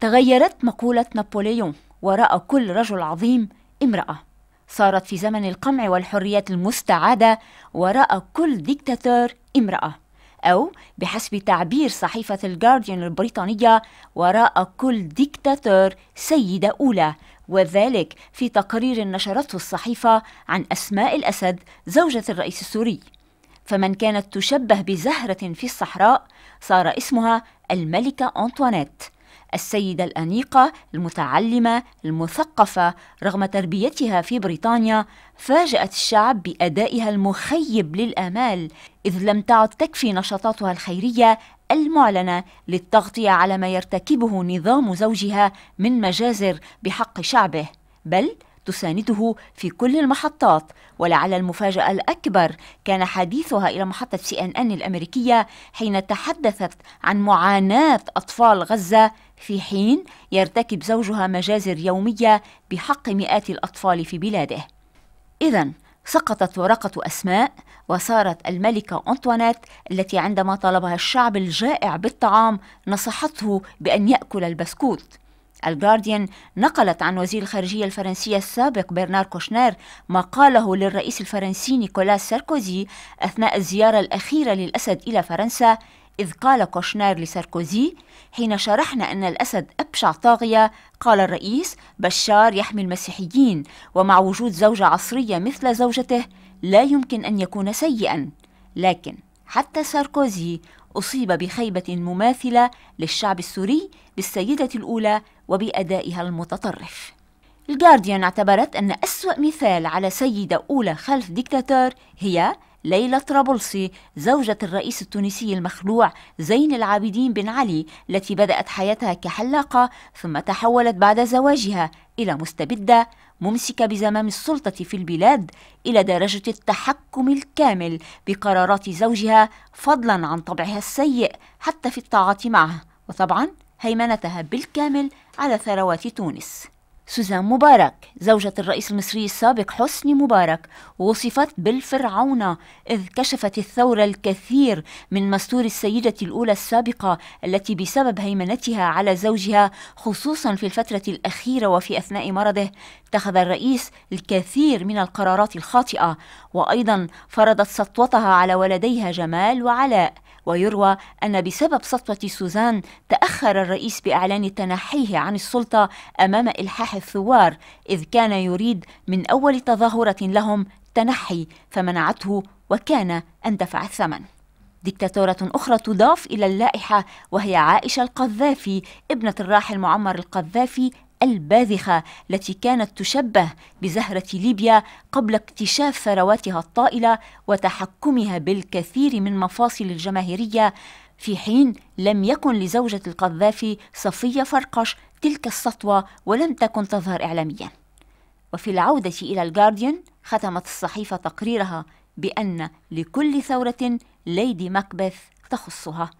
تغيرت مقولة نابليون ورأى كل رجل عظيم امرأة صارت في زمن القمع والحريات المستعادة ورأى كل ديكتاتور امرأة أو بحسب تعبير صحيفة الجارديان البريطانية وراء كل ديكتاتور سيدة أولى وذلك في تقرير نشرته الصحيفة عن أسماء الأسد زوجة الرئيس السوري فمن كانت تشبه بزهرة في الصحراء صار اسمها الملكة أنطوانيت السيدة الأنيقة المتعلمة المثقفة رغم تربيتها في بريطانيا فاجأت الشعب بأدائها المخيب للآمال إذ لم تعد تكفي نشاطاتها الخيرية المعلنة للتغطية على ما يرتكبه نظام زوجها من مجازر بحق شعبه بل تسانده في كل المحطات ولعل المفاجأة الأكبر كان حديثها إلى محطة سي أن أن الأمريكية حين تحدثت عن معاناة أطفال غزة في حين يرتكب زوجها مجازر يومية بحق مئات الأطفال في بلاده إذا سقطت ورقة أسماء وصارت الملكة أنطوانيت التي عندما طلبها الشعب الجائع بالطعام نصحته بأن يأكل البسكوت الجارديان نقلت عن وزير الخارجية الفرنسية السابق برنار كوشنير ما قاله للرئيس الفرنسي نيكولاس ساركوزي أثناء الزيارة الأخيرة للأسد إلى فرنسا إذ قال كوشنير لساركوزي حين شرحنا أن الأسد أبشع طاغية قال الرئيس بشار يحمي المسيحيين ومع وجود زوجة عصرية مثل زوجته لا يمكن أن يكون سيئا لكن حتى ساركوزي أصيب بخيبة مماثلة للشعب السوري بالسيدة الأولى وبأدائها المتطرف الجارديان اعتبرت أن أسوأ مثال على سيدة أولى خلف ديكتاتور هي ليلى طرابلسي زوجة الرئيس التونسي المخلوع زين العابدين بن علي التي بدأت حياتها كحلاقة ثم تحولت بعد زواجها إلى مستبدة ممسكة بزمام السلطة في البلاد إلى درجة التحكم الكامل بقرارات زوجها فضلا عن طبعها السيء حتى في الطاعة معه وطبعا هيمنتها بالكامل على ثروات تونس سوزان مبارك زوجة الرئيس المصري السابق حسني مبارك وصفت بالفرعونة إذ كشفت الثورة الكثير من مستور السيدة الأولى السابقة التي بسبب هيمنتها على زوجها خصوصا في الفترة الأخيرة وفي أثناء مرضه اتخذ الرئيس الكثير من القرارات الخاطئة وأيضا فرضت سطوتها على ولديها جمال وعلاء ويروى أن بسبب سطوة سوزان تأخر الرئيس بإعلان تنحيه عن السلطة أمام إلحاح الثوار إذ كان يريد من أول تظاهرة لهم تنحي فمنعته وكان أن دفع الثمن ديكتاتورة أخرى تضاف إلى اللائحة وهي عائشة القذافي ابنة الراحل معمر القذافي الباذخة التي كانت تشبه بزهرة ليبيا قبل اكتشاف ثرواتها الطائلة وتحكمها بالكثير من مفاصل الجماهيرية في حين لم يكن لزوجة القذافي صفية فرقش تلك السطوة ولم تكن تظهر إعلاميا وفي العودة إلى الجارديان ختمت الصحيفة تقريرها بأن لكل ثورة ليدي مكبث تخصها